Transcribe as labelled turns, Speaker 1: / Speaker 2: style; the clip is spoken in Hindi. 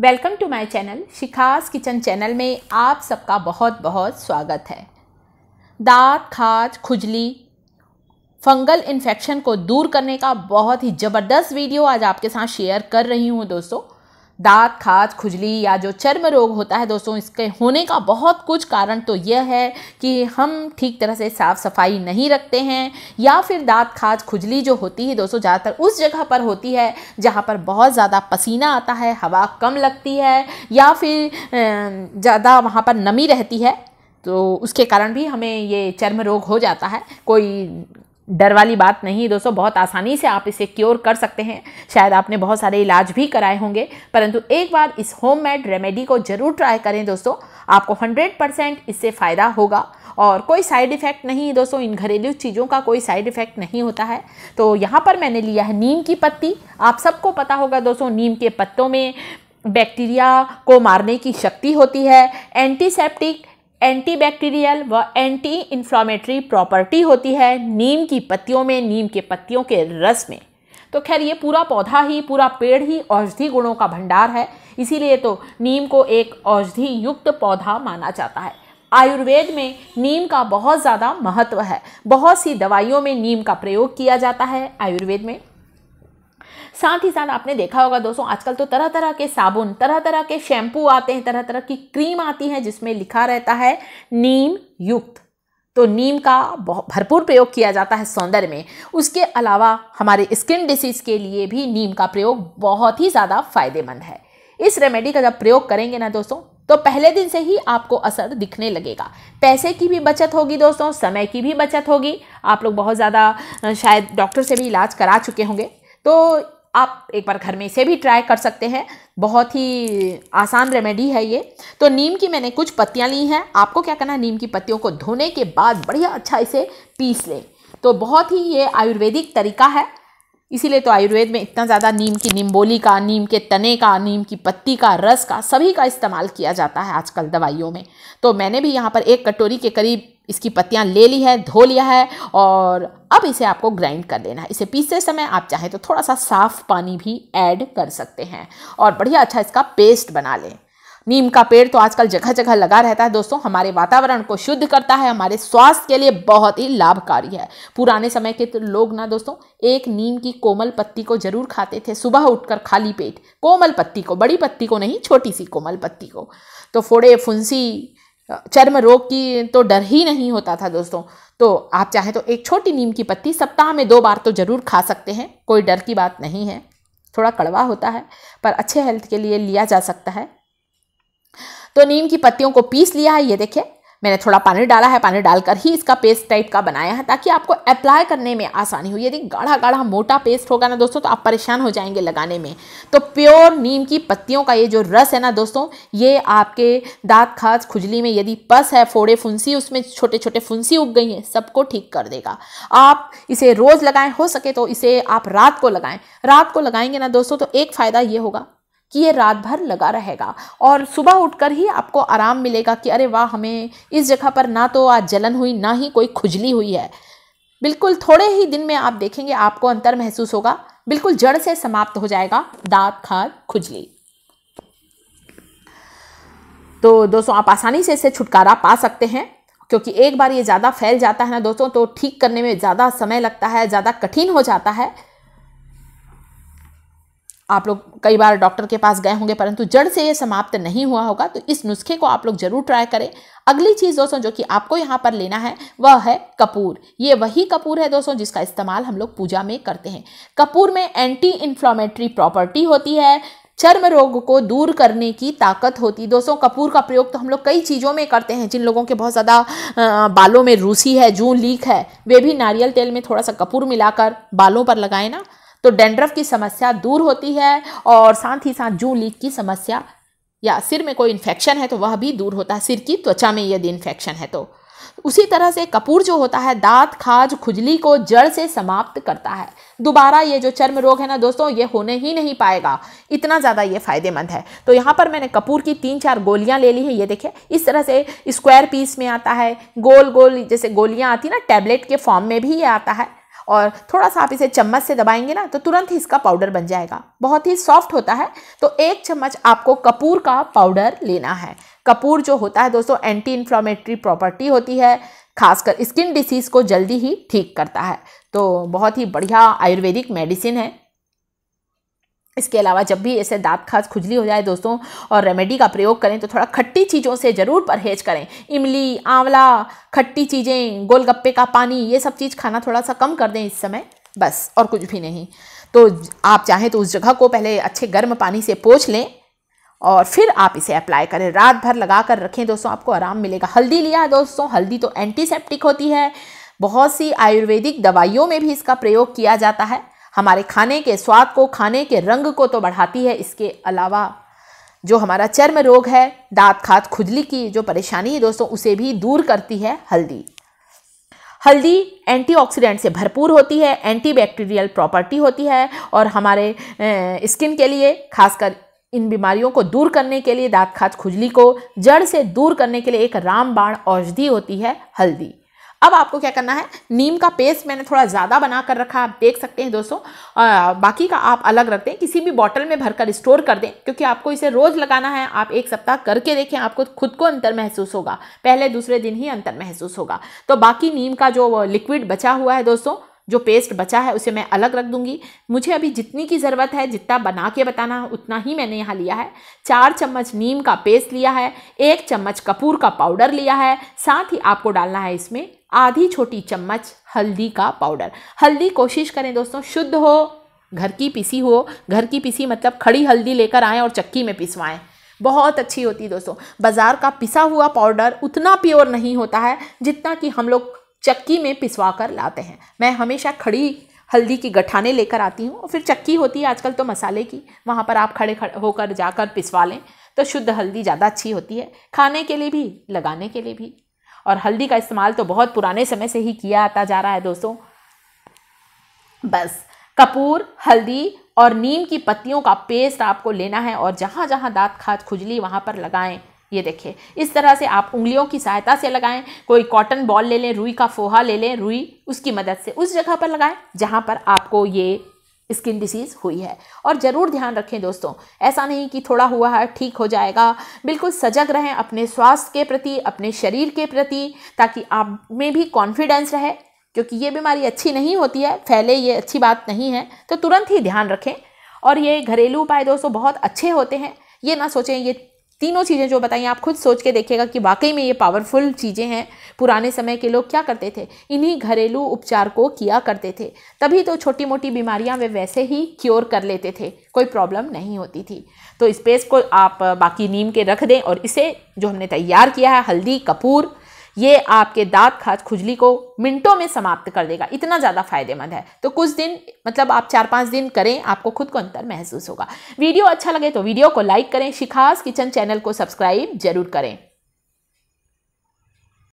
Speaker 1: welcome to my channel Shikha's kitchen channel में आप सबका बहुत बहुत स्वागत है दांत खाज खुजली फंगल इन्फेक्शन को दूर करने का बहुत ही ज़बरदस्त वीडियो आज आपके साथ शेयर कर रही हूँ दोस्तों दांत खाज खुजली या जो चर्म रोग होता है दोस्तों इसके होने का बहुत कुछ कारण तो यह है कि हम ठीक तरह से साफ़ सफाई नहीं रखते हैं या फिर दांत खाज खुजली जो होती है दोस्तों ज़्यादातर उस जगह पर होती है जहाँ पर बहुत ज़्यादा पसीना आता है हवा कम लगती है या फिर ज़्यादा वहाँ पर नमी रहती है तो उसके कारण भी हमें ये चर्म रोग हो जाता है कोई डर वाली बात नहीं दोस्तों बहुत आसानी से आप इसे क्योर कर सकते हैं शायद आपने बहुत सारे इलाज भी कराए होंगे परंतु एक बार इस होम मेड रेमेडी को ज़रूर ट्राई करें दोस्तों आपको 100 परसेंट इससे फ़ायदा होगा और कोई साइड इफ़ेक्ट नहीं दोस्तों इन घरेलू चीज़ों का कोई साइड इफ़ेक्ट नहीं होता है तो यहाँ पर मैंने लिया है नीम की पत्ती आप सबको पता होगा दोस्तों नीम के पत्तों में बैक्टीरिया को मारने की शक्ति होती है एंटीसेप्टिक एंटीबैक्टीरियल व एंटी इन्फ्लामेटरी प्रॉपर्टी होती है नीम की पत्तियों में नीम के पत्तियों के रस में तो खैर ये पूरा पौधा ही पूरा पेड़ ही औषधि गुणों का भंडार है इसीलिए तो नीम को एक औषधि युक्त पौधा माना जाता है आयुर्वेद में नीम का बहुत ज़्यादा महत्व है बहुत सी दवाइयों में नीम का प्रयोग किया जाता है आयुर्वेद में साथ ही साथ आपने देखा होगा दोस्तों आजकल तो तरह तरह के साबुन तरह तरह के शैम्पू आते हैं तरह तरह की क्रीम आती है जिसमें लिखा रहता है नीम युक्त तो नीम का बहुत भरपूर प्रयोग किया जाता है सौंदर्य में उसके अलावा हमारे स्किन डिसीज़ के लिए भी नीम का प्रयोग बहुत ही ज़्यादा फायदेमंद है इस रेमेडी का जब प्रयोग करेंगे ना दोस्तों तो पहले दिन से ही आपको असर दिखने लगेगा पैसे की भी बचत होगी दोस्तों समय की भी बचत होगी आप लोग बहुत ज़्यादा शायद डॉक्टर से भी इलाज करा चुके होंगे तो आप एक बार घर में इसे भी ट्राई कर सकते हैं बहुत ही आसान रेमेडी है ये तो नीम की मैंने कुछ पत्तियाँ ली हैं आपको क्या करना है नीम की पत्तियों को धोने के बाद बढ़िया अच्छा इसे पीस लें तो बहुत ही ये आयुर्वेदिक तरीका है इसीलिए तो आयुर्वेद में इतना ज़्यादा नीम की निम्बोली का नीम के तने का नीम की पत्ती का रस का सभी का इस्तेमाल किया जाता है आजकल दवाइयों में तो मैंने भी यहाँ पर एक कटोरी के करीब इसकी पत्तियाँ ले ली है धो लिया है और अब इसे आपको ग्राइंड कर लेना है इसे पीसते समय आप चाहें तो थोड़ा सा साफ़ पानी भी ऐड कर सकते हैं और बढ़िया अच्छा इसका पेस्ट बना लें नीम का पेड़ तो आजकल जगह जगह लगा रहता है दोस्तों हमारे वातावरण को शुद्ध करता है हमारे स्वास्थ्य के लिए बहुत ही लाभकारी है पुराने समय के तो लोग ना दोस्तों एक नीम की कोमल पत्ती को जरूर खाते थे सुबह उठकर खाली पेट कोमल पत्ती को बड़ी पत्ती को नहीं छोटी सी कोमल पत्ती को तो फोड़े फुंसी चर्म रोग की तो डर ही नहीं होता था दोस्तों तो आप चाहें तो एक छोटी नीम की पत्ती सप्ताह में दो बार तो ज़रूर खा सकते हैं कोई डर की बात नहीं है थोड़ा कड़वा होता है पर अच्छे हेल्थ के लिए लिया जा सकता है तो नीम की पत्तियों को पीस लिया है ये देखिए मैंने थोड़ा पानी डाला है पानी डालकर ही इसका पेस्ट टाइप का बनाया है ताकि आपको अप्लाई करने में आसानी हो यदि गाढ़ा गाढ़ा मोटा पेस्ट होगा ना दोस्तों तो आप परेशान हो जाएंगे लगाने में तो प्योर नीम की पत्तियों का ये जो रस है ना दोस्तों ये आपके दांत खास खुजली में यदि पस है फोड़े फुंसी उसमें छोटे छोटे फुंसी उग गई हैं सबको ठीक कर देगा आप इसे रोज़ लगाएं हो सके तो इसे आप रात को लगाएं रात को लगाएंगे ना दोस्तों तो एक फ़ायदा ये होगा कि ये रात भर लगा रहेगा और सुबह उठकर ही आपको आराम मिलेगा कि अरे वाह हमें इस जगह पर ना तो आज जलन हुई ना ही कोई खुजली हुई है बिल्कुल थोड़े ही दिन में आप देखेंगे आपको अंतर महसूस होगा बिल्कुल जड़ से समाप्त हो जाएगा दांत खाद खुजली तो दोस्तों आप आसानी से इसे छुटकारा पा सकते हैं क्योंकि एक बार ये ज़्यादा फैल जाता है ना दोस्तों तो ठीक करने में ज़्यादा समय लगता है ज़्यादा कठिन हो जाता है आप लोग कई बार डॉक्टर के पास गए होंगे परंतु जड़ से ये समाप्त नहीं हुआ होगा तो इस नुस्खे को आप लोग जरूर ट्राई करें अगली चीज़ दोस्तों जो कि आपको यहाँ पर लेना है वह है कपूर ये वही कपूर है दोस्तों जिसका इस्तेमाल हम लोग पूजा में करते हैं कपूर में एंटी इन्फ्लामेटरी प्रॉपर्टी होती है चर्म रोग को दूर करने की ताकत होती दोस्तों कपूर का प्रयोग तो हम लोग कई चीज़ों में करते हैं जिन लोगों के बहुत ज़्यादा बालों में रूसी है जून लीक है वे भी नारियल तेल में थोड़ा सा कपूर मिलाकर बालों पर लगाए ना तो डेंड्रफ की समस्या दूर होती है और साथ ही साथ जू लीक की समस्या या सिर में कोई इन्फेक्शन है तो वह भी दूर होता है सिर की त्वचा में यदि इन्फेक्शन है तो उसी तरह से कपूर जो होता है दांत खाज खुजली को जड़ से समाप्त करता है दोबारा ये जो चर्म रोग है ना दोस्तों ये होने ही नहीं पाएगा इतना ज़्यादा ये फायदेमंद है तो यहाँ पर मैंने कपूर की तीन चार गोलियाँ ले ली हैं ये देखिए इस तरह से स्क्वायर पीस में आता है गोल गोल जैसे गोलियाँ आती ना टैबलेट के फॉर्म में भी ये आता है और थोड़ा सा आप इसे चम्मच से दबाएंगे ना तो तुरंत ही इसका पाउडर बन जाएगा बहुत ही सॉफ्ट होता है तो एक चम्मच आपको कपूर का पाउडर लेना है कपूर जो होता है दोस्तों एंटी इन्फ्लामेटरी प्रॉपर्टी होती है खासकर स्किन डिसीज़ को जल्दी ही ठीक करता है तो बहुत ही बढ़िया आयुर्वेदिक मेडिसिन है इसके अलावा जब भी ऐसे दांत खास खुजली हो जाए दोस्तों और रेमेडी का प्रयोग करें तो थोड़ा खट्टी चीज़ों से ज़रूर परहेज करें इमली आंवला खट्टी चीज़ें गोलगप्पे का पानी ये सब चीज़ खाना थोड़ा सा कम कर दें इस समय बस और कुछ भी नहीं तो आप चाहें तो उस जगह को पहले अच्छे गर्म पानी से पोछ लें और फिर आप इसे अप्लाई करें रात भर लगा कर रखें दोस्तों आपको आराम मिलेगा हल्दी लिया दोस्तों हल्दी तो एंटीसेप्टिक होती है बहुत सी आयुर्वेदिक दवाइयों में भी इसका प्रयोग किया जाता है हमारे खाने के स्वाद को खाने के रंग को तो बढ़ाती है इसके अलावा जो हमारा चर्म रोग है दांत खात खुजली की जो परेशानी है दोस्तों उसे भी दूर करती है हल्दी हल्दी एंटीऑक्सीडेंट से भरपूर होती है एंटीबैक्टीरियल प्रॉपर्टी होती है और हमारे स्किन के लिए खासकर इन बीमारियों को दूर करने के लिए दांत खात खुजली को जड़ से दूर करने के लिए एक रामबाण औषधि होती है हल्दी अब आपको क्या करना है नीम का पेस्ट मैंने थोड़ा ज़्यादा बना कर रखा है आप देख सकते हैं दोस्तों आ, बाकी का आप अलग रख दें किसी भी बॉटल में भरकर स्टोर कर दें क्योंकि आपको इसे रोज़ लगाना है आप एक सप्ताह करके देखें आपको खुद को अंतर महसूस होगा पहले दूसरे दिन ही अंतर महसूस होगा तो बाकी नीम का जो लिक्विड बचा हुआ है दोस्तों जो पेस्ट बचा है उसे मैं अलग रख दूंगी मुझे अभी जितनी की ज़रूरत है जितना बना के बताना है उतना ही मैंने यहाँ लिया है चार चम्मच नीम का पेस्ट लिया है एक चम्मच कपूर का पाउडर लिया है साथ ही आपको डालना है इसमें आधी छोटी चम्मच हल्दी का पाउडर हल्दी कोशिश करें दोस्तों शुद्ध हो घर की पिसी हो घर की पिसी मतलब खड़ी हल्दी लेकर आएँ और चक्की में पिसवाएँ बहुत अच्छी होती दोस्तों बाज़ार का पिसा हुआ पाउडर उतना प्योर नहीं होता है जितना कि हम लोग चक्की में पिसवा कर लाते हैं मैं हमेशा खड़ी हल्दी की गठाने लेकर आती हूँ और फिर चक्की होती है आजकल तो मसाले की वहाँ पर आप खड़े खड़े होकर जाकर पिसवा लें तो शुद्ध हल्दी ज़्यादा अच्छी होती है खाने के लिए भी लगाने के लिए भी और हल्दी का इस्तेमाल तो बहुत पुराने समय से ही किया आता जा रहा है दोस्तों बस कपूर हल्दी और नीम की पत्तियों का पेस्ट आपको लेना है और जहाँ जहाँ दांत खाद खुजली वहाँ पर लगाएं ये देखिए इस तरह से आप उंगलियों की सहायता से लगाएं कोई कॉटन बॉल ले लें रुई का फोहा ले लें रुई उसकी मदद से उस जगह पर लगाएं जहाँ पर आपको ये स्किन डिसीज़ हुई है और ज़रूर ध्यान रखें दोस्तों ऐसा नहीं कि थोड़ा हुआ है ठीक हो जाएगा बिल्कुल सजग रहें अपने स्वास्थ्य के प्रति अपने शरीर के प्रति ताकि आप में भी कॉन्फिडेंस रहे क्योंकि ये बीमारी अच्छी नहीं होती है फैले ये अच्छी बात नहीं है तो तुरंत ही ध्यान रखें और ये घरेलू उपाय दोस्तों बहुत अच्छे होते हैं ये ना सोचें ये तीनों चीज़ें जो बताइए आप खुद सोच के देखिएगा कि वाकई में ये पावरफुल चीज़ें हैं पुराने समय के लोग क्या करते थे इन्हीं घरेलू उपचार को किया करते थे तभी तो छोटी मोटी बीमारियां वे वैसे ही क्योर कर लेते थे कोई प्रॉब्लम नहीं होती थी तो इस पेस्ट को आप बाकी नीम के रख दें और इसे जो हमने तैयार किया है हल्दी कपूर ये आपके दांत खाज खुजली को मिनटों में समाप्त कर देगा इतना ज़्यादा फायदेमंद है तो कुछ दिन मतलब आप चार पाँच दिन करें आपको खुद को अंतर महसूस होगा वीडियो अच्छा लगे तो वीडियो को लाइक करें शिखास किचन चैनल को सब्सक्राइब जरूर करें